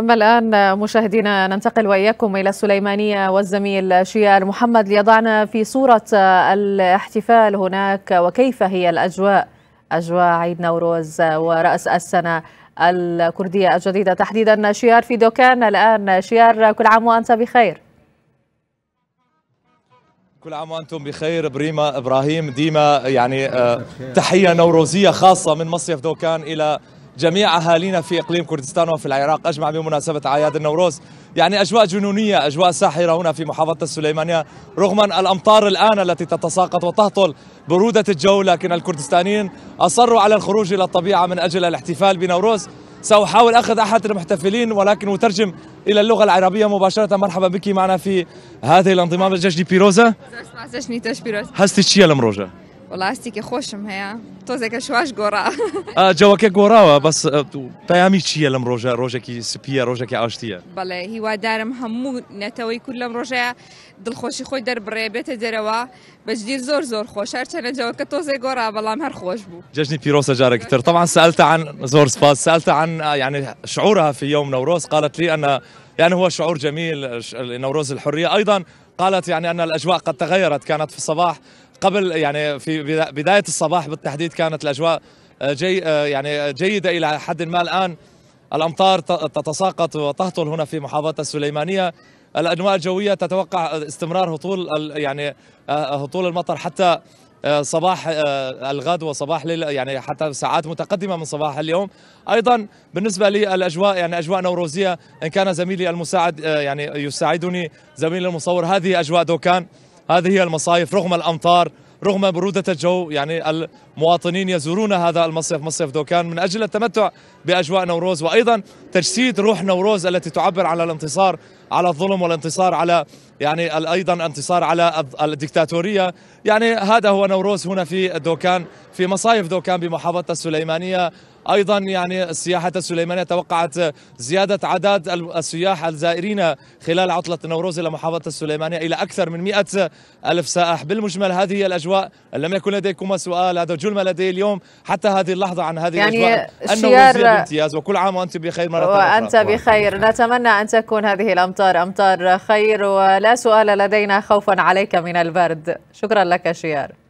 أما الآن مشاهدينا ننتقل وإياكم إلى السليمانية والزميل شيال محمد ليضعنا في صورة آه، الاحتفال هناك وكيف هي الأجواء أجواء عيد نوروز آه، ورأس السنة الكردية الجديدة تحديدا شيار في دوكان الآن شيار كل عام وأنت بخير كل عام وانتم بخير بريما ابراهيم ديما يعني آه، تحيه نوروزيه خاصه من مصيف دوكان الى جميع أهالينا في إقليم كردستان وفي العراق أجمع بمناسبة أعياد النوروز يعني أجواء جنونية أجواء ساحرة هنا في محافظة السليمانية رغم الأمطار الآن التي تتساقط وتهطل برودة الجو لكن الكردستانيين أصروا على الخروج إلى الطبيعة من أجل الاحتفال بنوروز سأحاول أخذ أحد المحتفلين ولكن أترجم إلى اللغة العربية مباشرة مرحبا بك معنا في هذه الانضمام الجشن بيروزا هستي تشيا المروجة وڵاستێکی خۆشم هەیە تۆزێکە شواش گۆڕا جەوەکە گۆڕاوە بەس پامی چییە لەم ڕۆژە ڕۆژێکی سپیە ڕۆژێکی ئاشتیە بەڵێ هیوادارم هەموو نەتەوەی کورد لەم ڕۆژەیە دڵخۆشی خۆی دەربڕێ بێتە دەرەوە بەجدیر زۆر زۆر خۆش هەرچەنە جەوەکە تۆزێک گۆڕا بەڵام هەر خۆش بوو جەژنی پیرۆسە جارێکی تر تەوان سالتە عن زۆر سپاس سالتە عن یعنی شعورها في يوم نوروز قالت لي أن يعني هو شعور جميل نوروز الحرية أيضا قالت يعني أن الأجواء قد تغيرت كانت في الصباح قبل يعني في بداية الصباح بالتحديد كانت الأجواء آه، جي آه، يعني جيدة إلى حد ما الآن الأمطار تتساقط وتهطل هنا في محافظة السليمانية الأنواع الجوية تتوقع استمرار هطول يعني آه، هطول المطر حتى آه، صباح آه، الغد وصباح ليل يعني حتى ساعات متقدمة من صباح اليوم أيضا بالنسبة للأجواء يعني أجواء نوروزية إن كان زميلي المساعد آه، يعني يساعدني زميلي المصور هذه أجواء دوكان هذه هي المصايف رغم الأمطار رغم برودة الجو يعني المواطنين يزورون هذا المصيف مصيف دوكان من أجل التمتع بأجواء نوروز وأيضا تجسيد روحنا وروز التي تعبر على الانتصار على الظلم والانتصار على يعني ايضا انتصار على الدكتاتوريه يعني هذا هو نوروز هنا في دوكان في مصايف دوكان بمحافظه السليمانيه ايضا يعني السياحه السليمانيه توقعت زياده عدد السياح الزائرين خلال عطله نوروز الى محافظه السليمانيه الى اكثر من 100 الف سائح بالمجمل هذه هي الاجواء لم يكن لديكم سؤال هذا جل ما لدي اليوم حتى هذه اللحظه عن هذه يعني الاجواء النوروزيه بامتياز وكل عام وانتم بخير مره وأنت بخير نتمنى أن تكون هذه الأمطار أمطار خير ولا سؤال لدينا خوفا عليك من البرد شكرا لك شيار